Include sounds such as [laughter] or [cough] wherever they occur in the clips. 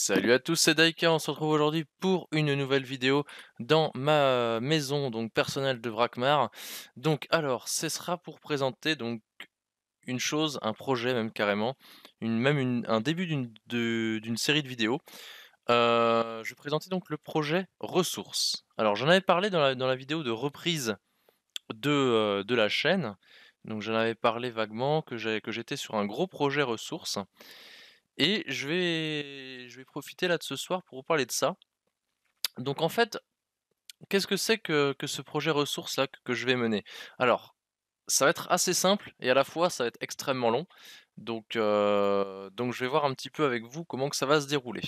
Salut à tous, c'est Daika, on se retrouve aujourd'hui pour une nouvelle vidéo dans ma maison donc personnelle de Brakmar. Donc alors, ce sera pour présenter donc une chose, un projet même carrément, même un début d'une série de vidéos. Euh, je vais présenter donc le projet ressources. Alors j'en avais parlé dans la, vidéo de reprise de, euh, de la chaîne, donc j'en avais parlé vaguement que j'étais sur un gros projet ressources. Et je vais, je vais profiter là de ce soir pour vous parler de ça. Donc en fait, qu'est-ce que c'est que, ce projet ressource là que, je vais mener Alors, ça va être assez simple et à la fois ça va être extrêmement long. Donc, euh, donc je vais voir un petit peu avec vous comment que ça va se dérouler.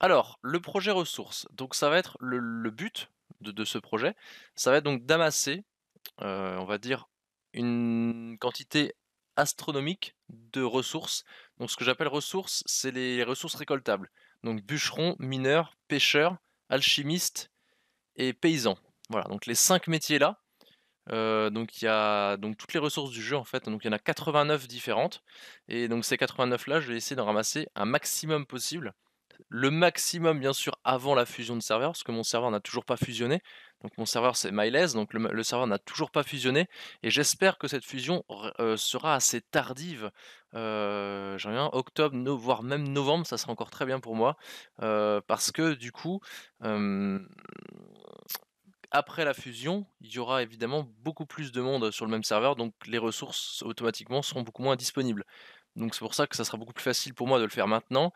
Alors, le projet ressource, donc ça va être le, but de, ce projet, ça va être donc d'amasser, euh, on va dire, une quantité astronomique de ressources donc ce que j'appelle ressources, c'est les ressources récoltables. Donc bûcherons, mineur, pêcheur, alchimiste et paysans. Voilà, donc les cinq métiers là. Euh, donc il y a donc toutes les ressources du jeu en fait, donc il y en a 89 différentes. Et donc ces 89 là, je vais essayer d'en ramasser un maximum possible le maximum bien sûr avant la fusion de serveurs, parce que mon serveur n'a toujours pas fusionné. Donc mon serveur c'est Myles donc le, serveur n'a toujours pas fusionné, et j'espère que cette fusion euh, sera assez tardive. Euh, j'ai octobre, voire même novembre, ça sera encore très bien pour moi, euh, parce que du coup, après la fusion, il y aura évidemment beaucoup plus de monde sur le même serveur, donc les ressources automatiquement seront beaucoup moins disponibles. Donc c'est pour ça que ça sera beaucoup plus facile pour moi de le faire maintenant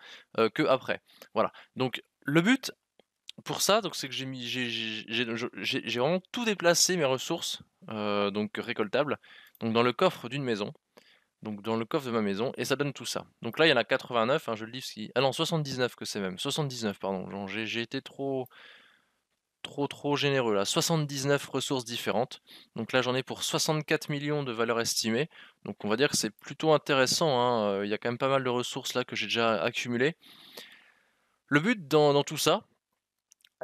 que après. Voilà. Donc le but pour ça, donc c'est que j'ai mis, j'ai vraiment tout déplacé mes ressources donc récoltables donc dans le coffre d'une maison. Donc dans le coffre de ma maison, et ça donne tout ça. Donc là, il y en a 89, hein, je le dis, Qui... Ah non, 79 que c'est même. 79, pardon. J'ai été trop trop trop généreux là. 79 ressources différentes. Donc là j'en ai pour 64 millions de valeurs estimées Donc on va dire que c'est plutôt intéressant. Hein. Euh, il y a quand même pas mal de ressources là que j'ai déjà accumulées. Le but dans, tout ça,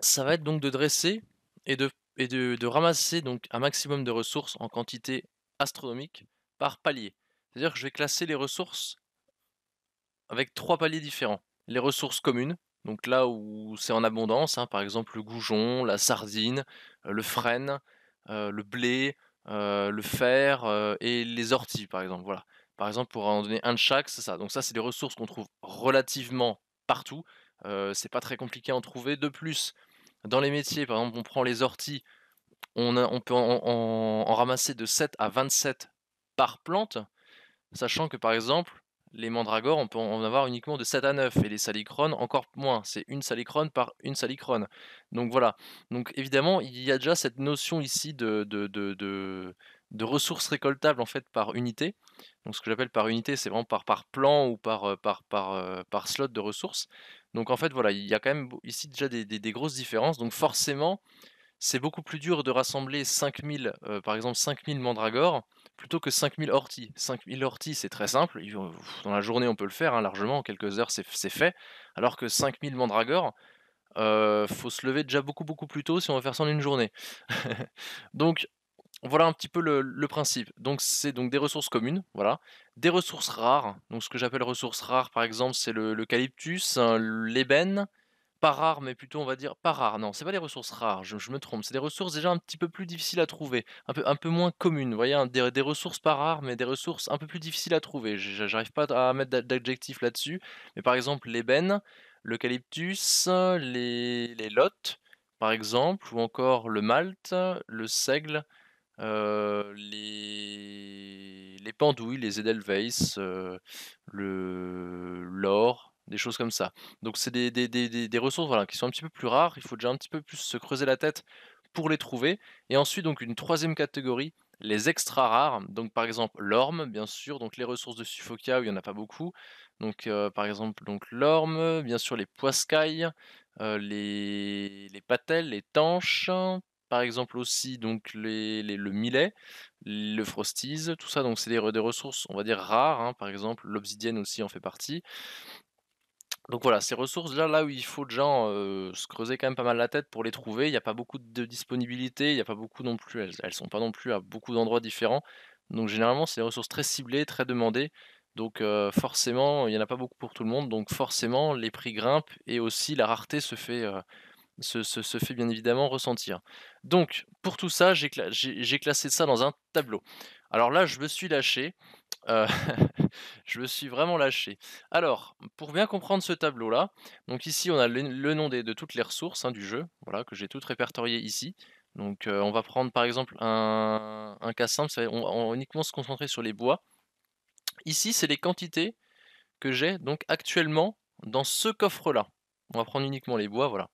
ça va être donc de dresser et de, ramasser donc un maximum de ressources en quantité astronomique par palier. C'est-à-dire que je vais classer les ressources avec trois paliers différents. Les ressources communes, donc là où c'est en abondance, hein, par exemple le goujon, la sardine, le frêne, le blé, le fer et les orties, par exemple. Voilà. Par exemple, pour en donner un de chaque, c'est ça. Donc ça, c'est des ressources qu'on trouve relativement partout. c'est pas très compliqué à en trouver. De plus, dans les métiers, par exemple, on prend les orties, on, peut en ramasser de 7 à 27 par plante, sachant que par exemple, les mandragores, on peut en avoir uniquement de 7 à 9, et les salicrones encore moins. C'est une salicrone par une salicrone. Donc voilà. Donc évidemment, il y a déjà cette notion ici de, de, ressources récoltables en fait par unité. Donc ce que j'appelle par unité, c'est vraiment par, par plan ou par, euh, par, euh, par, slot de ressources. Donc en fait, voilà, il y a quand même ici déjà des, grosses différences. Donc forcément, c'est beaucoup plus dur de rassembler 5000, euh, par exemple 5000 mandragores plutôt que 5000 orties. 5000 orties, c'est très simple. Euh, dans la journée, on peut le faire hein, largement. En quelques heures, c'est fait. Alors que 5000 mandragores, euh, faut se lever déjà beaucoup, beaucoup plus tôt si on veut faire ça en une journée. [laughs] donc, voilà un petit peu le, principe. Donc, c'est donc des ressources communes, voilà. Des ressources rares. Donc, ce que j'appelle ressources rares, par exemple, c'est l'eucalyptus, hein, l'ébène, pas rares, mais plutôt on va dire pas rares. Non, c'est pas des ressources rares, je, me trompe. C'est des ressources déjà un petit peu plus difficiles à trouver, un peu, un peu moins communes. Vous voyez, hein, des, ressources pas rares, mais des ressources un peu plus difficiles à trouver. J'arrive pas à mettre d'adjectif là-dessus, mais par exemple l'ébène, l'eucalyptus, les, les par exemple, ou encore le malt le seigle. Euh, les... les, pendouilles, les edelweiss, euh, le l'or, des choses comme ça. Donc c'est des, ressources voilà, qui sont un petit peu plus rares, il faut déjà un petit peu plus se creuser la tête pour les trouver. Et ensuite donc une troisième catégorie, les extra rares, donc par exemple l'orme bien sûr, donc les ressources de Sufokia où il n'y en a pas beaucoup, donc euh, par exemple l'orme, bien sûr les poiscailles, euh, les, les patelles, les tanches, par exemple aussi donc les, le millet, le frostise, tout ça donc c'est des, des, ressources on va dire rares, hein. par exemple l'obsidienne aussi en fait partie. Donc voilà, ces ressources-là, là où il faut déjà se creuser quand même pas mal la tête pour les trouver, il n'y a pas beaucoup de disponibilité, il a pas beaucoup non plus, elles ne sont pas non plus à beaucoup d'endroits différents. Donc généralement, c'est des ressources très ciblées, très demandées. Donc forcément, il n'y en a pas beaucoup pour tout le monde. Donc forcément, les prix grimpent et aussi la rareté se fait, se, fait bien évidemment ressentir. Donc pour tout ça, j'ai classé ça dans un tableau. Alors là, je me suis lâché. Euh, [laughs] je me suis vraiment lâché. Alors, pour bien comprendre ce tableau-là, donc ici on a le, nom des, de toutes les ressources hein, du jeu, voilà, que j'ai toutes répertoriées ici. Donc euh, on va prendre par exemple un, cas simple, on, va uniquement se concentrer sur les bois. Ici, c'est les quantités que j'ai donc actuellement dans ce coffre-là. On va prendre uniquement les bois, voilà.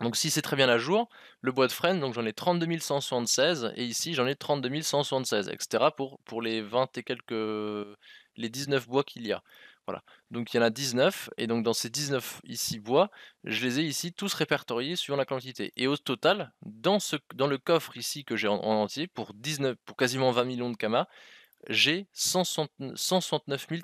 Donc si c'est très bien à jour, le bois de frêne, donc j'en ai 32 176 et ici j'en ai 32 176, etc. Pour, pour les 20 et quelques, les 19 bois qu'il y a. Voilà. Donc il y en a 19 et donc dans ces 19 ici bois, je les ai ici tous répertoriés suivant la quantité. Et au total, dans, ce, dans le coffre ici que j'ai en, entier, pour, 19, pour quasiment 20 millions de camas, j'ai 169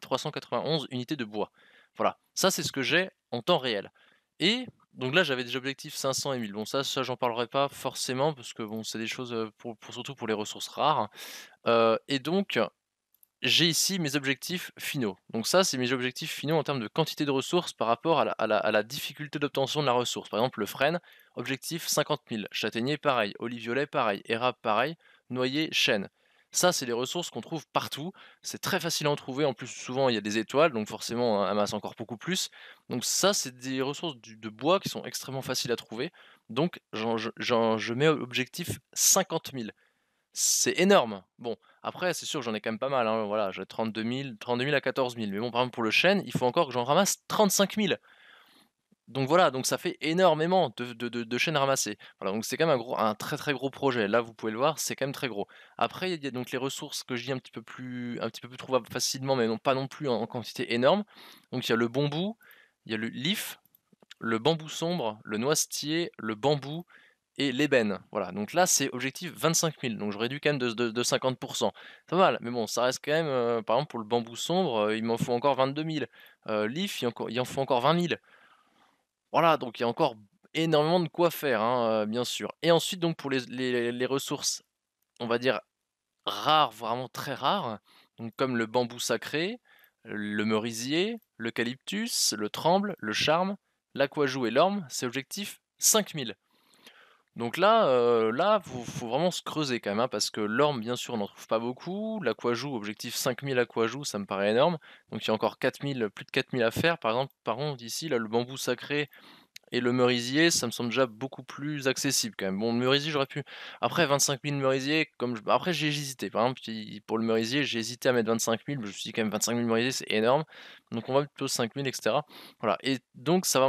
391 unités de bois. Voilà, ça c'est ce que j'ai en temps réel. Et donc là, j'avais des objectifs 500 et 1000. Bon, ça, ça j'en parlerai pas forcément parce que bon, c'est des choses pour, surtout pour les ressources rares. Hein. et donc, j'ai ici mes objectifs finaux. Donc ça, c'est mes objectifs finaux en termes de quantité de ressources par rapport à la, difficulté d'obtention de la ressource. Par exemple, le frêne, objectif 50 000. Châtaignier, pareil. Oliviolet, pareil. Érable, pareil. Noyer, chêne. Ça, c'est des ressources qu'on trouve partout. C'est très facile à en trouver. En plus, souvent, il y a des étoiles, donc forcément, on amasse encore beaucoup plus. Donc ça, c'est des ressources de bois qui sont extrêmement faciles à trouver. Donc, je mets objectif 50 000 c'est énorme. Bon, après, c'est sûr, j'en ai quand même pas mal. Hein. Voilà, j'ai 32 32 000 à 14 000. Mais bon, par exemple, pour le chêne, il faut encore que j'en ramasse 35 000. Donc voilà, donc ça fait énormément de, chaînes ramassées. Voilà, donc c'est quand même un, très très gros projet. Là, vous pouvez le voir, c'est quand même très gros. Après, il y a donc les ressources que je dis un petit peu plus, un petit peu plus trouvables facilement, mais non pas non plus en, quantité énorme. Donc il y a le bambou, il y a le leaf, le bambou sombre, le noisetier, le bambou et l'ébène. Voilà, donc là c'est objectif 25 000, donc je réduis quand même de, 50%. C'est pas mal, mais bon, ça reste quand même, euh, par exemple pour le bambou sombre, euh, il m'en faut encore 22 000. Euh, il, il en faut encore 20 000. Voilà, donc il y a encore énormément de quoi faire, hein, bien sûr. Et ensuite, donc pour les, ressources, on va dire rares, vraiment très rares, comme le bambou sacré, le merisier, l'eucalyptus, le tremble, le charme, l'aquajou et l'orme, c'est objectif 5000. Donc là, euh, là, faut, faut vraiment se creuser quand même, hein, parce que l'orme, bien sûr, on n'en trouve pas beaucoup. L'aquajou, objectif 5000 aquajou, ça me paraît énorme. Donc il y a encore 4000, plus de 4000 à faire. Par exemple, par contre, ici, là, le bambou sacré et le merisier, ça me semble déjà beaucoup plus accessible quand même. Bon, le merisier, j'aurais pu. Après, 25 000 merisier, comme après, j'ai hésité. Par exemple, pour le merisier, j'ai hésité à mettre 25 000, mais je me suis dit quand même 25 000 merisier, c'est énorme. Donc on va plutôt 5 000, etc. Voilà. Et donc, ça va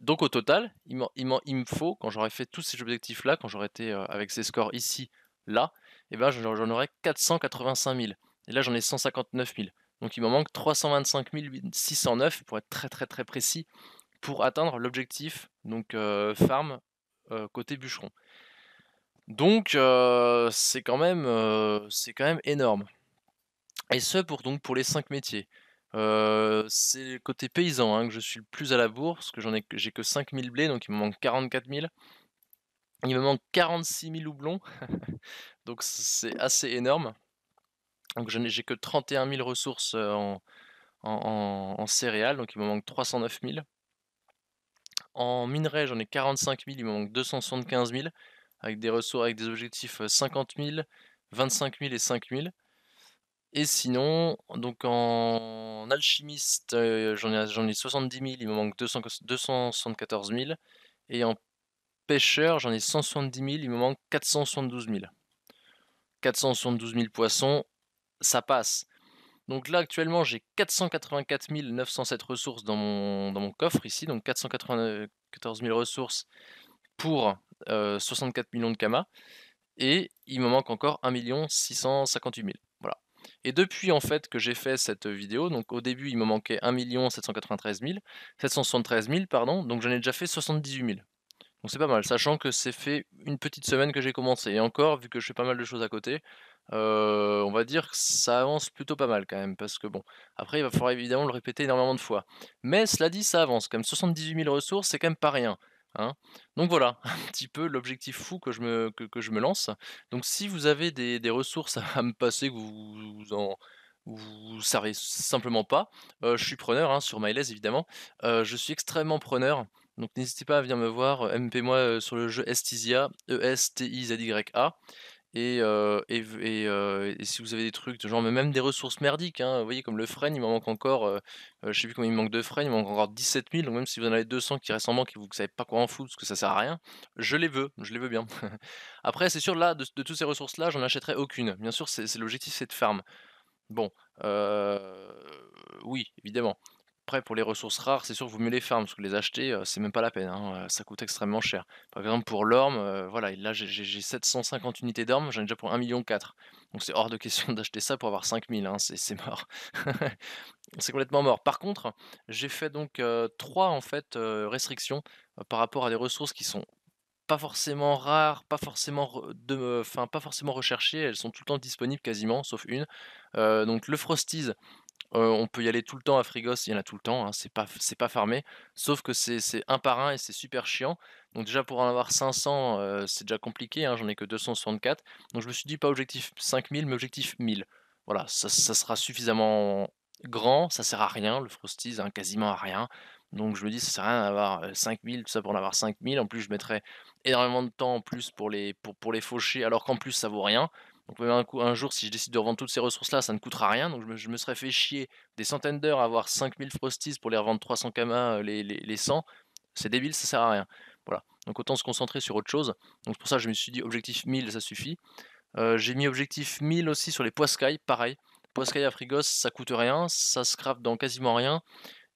donc au total, il, me faut, quand j'aurais fait tous ces objectifs-là, quand j'aurais été euh, avec ces scores ici, là, eh ben j'en mmh. aurais 485 000. Et là, j'en ai 159 000. Donc il me manque 325 609, pour être très très très précis, pour atteindre l'objectif, donc euh, farm euh, côté bûcheron. Donc c'est quand, même, quand même énorme. Et ce pour, donc, pour les 5 métiers. C'est le côté paysan hein, que je suis le plus à la bourre, parce que j'en ai, j'ai que 5000 blés, donc il me manque 44 000. Il me manque 46 000 houblons, [laughs] donc c'est assez énorme. Donc j'ai que 31 000 ressources en, en, céréales, donc il me manque 309 000. En minerais, j'en ai 45 000, il me manque 275 000, avec des ressources, avec des objectifs 50 000, 25 000 et 5 000. Et sinon, donc en alchimiste, j'en ai, 70 000, il me manque 274 000. Et en pêcheur, j'en ai 170 000, il me manque 472 000. 472 000 poissons, ça passe. Donc là, actuellement, j'ai 484 907 ressources dans mon, coffre ici, donc 494 000 ressources pour 64 millions de kamas. Et il me manque encore 1 658 000. Et depuis en fait que j'ai fait cette vidéo, donc au début il me manquait 1 793 000, 773 000 pardon, donc j'en ai déjà fait 78 000. Donc c'est pas mal, sachant que c'est fait une petite semaine que j'ai commencé. Et encore, vu que je fais pas mal de choses à côté, euh, on va dire que ça avance plutôt pas mal quand même. Parce que bon, après il va falloir évidemment le répéter énormément de fois. Mais cela dit, ça avance quand même. 78 000 ressources, c'est quand même pas rien. Hein. Donc voilà, [laughs] un petit peu l'objectif fou que je, me, que, je me lance. Donc si vous avez des, des ressources à me passer, que vous, vous en vous savez simplement pas, euh, je suis preneur hein, sur Myles évidemment. Euh, je suis extrêmement preneur, donc n'hésitez pas à venir me voir. Euh, MP moi sur le jeu Estizia, E S T I Z Y A. Et, si vous avez des trucs de genre, même des ressources merdiques, hein, vous voyez comme le frein, il m'en manque encore, je sais plus combien il me manque de frein. il manque encore 17 000 donc même si vous en avez 200 qui restent en manque et vous ne savez pas quoi en foutre parce que ça sert à rien, je les veux, je les veux bien. [laughs] Après, c'est sûr là, de toutes ces ressources-là, j'en achèterai aucune. Bien sûr, c'est l'objectif, c'est de farm. Bon, oui, évidemment. Après, pour les ressources rares, c'est sûr que vous mieux les faire, hein, parce que les acheter, c'est même pas la peine. Hein, ça coûte extrêmement cher. Par exemple, pour l'orme, voilà, là j'ai 750 unités d'orme, j'en ai déjà pour 1 million 4. Donc c'est hors de question [laughs] d'acheter ça pour avoir 5000, hein, c'est mort. [laughs] c'est complètement mort. Par contre, j'ai fait donc trois en fait restrictions par rapport à des ressources qui sont pas forcément rares, pas forcément, de, enfin, pas forcément recherchées, elles sont tout le temps disponibles quasiment, sauf une. donc le Frosties, on peut y aller tout le temps à frigos, il y en a tout le temps, hein, c'est pas farmé, sauf que c'est un par un et c'est super chiant. Donc déjà pour en avoir 500, c'est déjà compliqué, hein, j'en ai que 264. Donc je me suis dit pas objectif 5000 mais objectif 1000. Voilà, ça sera suffisamment grand, ça sert à rien, le Frosties, hein, quasiment à rien. Donc je me dis: «Ça sert à rien d'avoir, 5000 tout ça pour en avoir 5000». En plus je mettrai énormément de temps en plus pour les pour pour les faucher alors qu'en plus ça vaut rien. Donc un, jour, si je décide de revendre toutes ces ressources-là, ça ne coûtera rien. Donc je me, serais fait chier des centaines d'heures à avoir 5000 Frosties pour les revendre 300 Kama euh, les, 100. C'est débile, ça sert à rien. Voilà. Donc autant se concentrer sur autre chose. Donc pour ça, je me suis dit objectif 1000, ça suffit. Euh, j'ai mis objectif 1000 aussi sur les poiscailles, pareil. Poiscailles à frigos, ça coûte rien, ça se craft dans quasiment rien.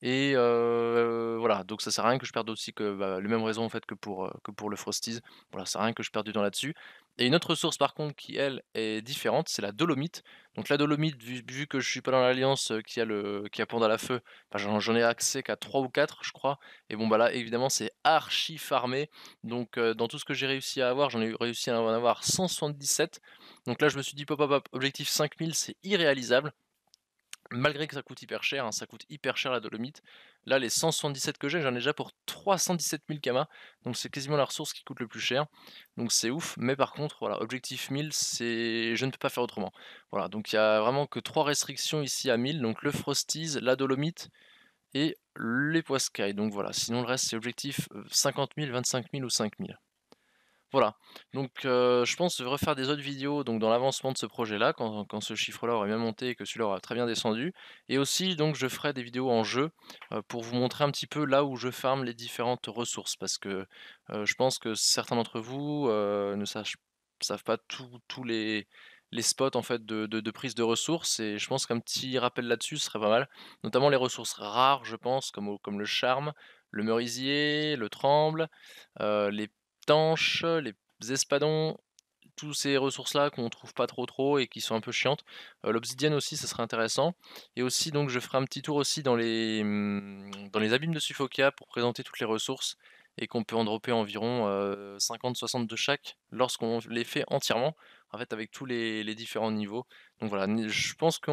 Et euh, voilà, donc ça sert à rien que je perde aussi que bah, les mêmes raisons en fait que pour, que pour le Frosties. Voilà, ça sert à rien que je perde du temps là-dessus. Et une autre source par contre qui elle est différente, c'est la dolomite. Donc la dolomite, vu, que je suis pas dans l'alliance euh, qui a le qui a la feu, bah, j'en ai accès qu'à 3 ou 4 je crois. Et bon bah là évidemment c'est archi farmé. Donc euh, dans tout ce que j'ai réussi à avoir, j'en ai réussi à en avoir 177. Donc là je me suis dit pop objectif 5000 c'est irréalisable malgré que ça coûte hyper cher, hein, ça coûte hyper cher la dolomite. Là, les 177 que j'ai, j'en ai déjà pour 317 000 kamas, donc c'est quasiment la ressource qui coûte le plus cher, donc c'est ouf, mais par contre, voilà, objectif 1000, c'est... je ne peux pas faire autrement. Voilà, donc il y a vraiment que trois restrictions ici à 1000, donc le Frosties, la dolomite et les Poiscailles, donc voilà, sinon le reste c'est objectif 50 000, 25 000 ou 5 000. Voilà. Donc, euh, je pense refaire des autres vidéos donc dans l'avancement de ce projet-là, quand, ce chiffre-là aurait bien monté et que celui-là aura très bien descendu. Et aussi, donc, je ferai des vidéos en jeu euh, pour vous montrer un petit peu là où je ferme les différentes ressources, parce que euh, je pense que certains d'entre vous ne savent pas tous les les spots en fait de, prise de ressources et je pense qu'un petit rappel là-dessus serait pas mal, notamment les ressources rares je pense comme, comme le charme, le merisier, le tremble, les tanches, les espadons, tous ces ressources là qu'on trouve pas trop trop et qui sont un peu chiantes. Euh, l'obsidienne aussi, ça serait intéressant. Et aussi donc je ferai un petit tour aussi dans les mmh, dans les abîmes de Sufokia pour présenter toutes les ressources et qu'on peut en dropper environ 50-60 euh, de chaque lorsqu'on les fait entièrement, en fait avec tous les, différents niveaux. Donc voilà, je pense que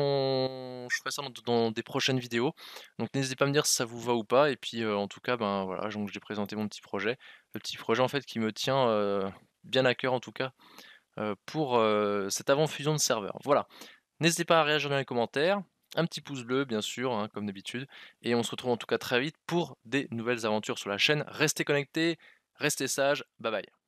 je ferai ça dans, des prochaines vidéos. Donc n'hésitez pas à me dire si ça vous va ou pas. Et puis euh, en tout cas, ben voilà, j'ai présenté mon petit projet le petit projet en fait qui me tient bien à cœur en tout cas pour cette avant-fusion de serveurs. Voilà. N'hésitez pas à réagir dans les commentaires, un petit pouce bleu bien sûr, hein, comme d'habitude, et on se retrouve en tout cas très vite pour des nouvelles aventures sur la chaîne. Restez connectés, restez sages, bye bye.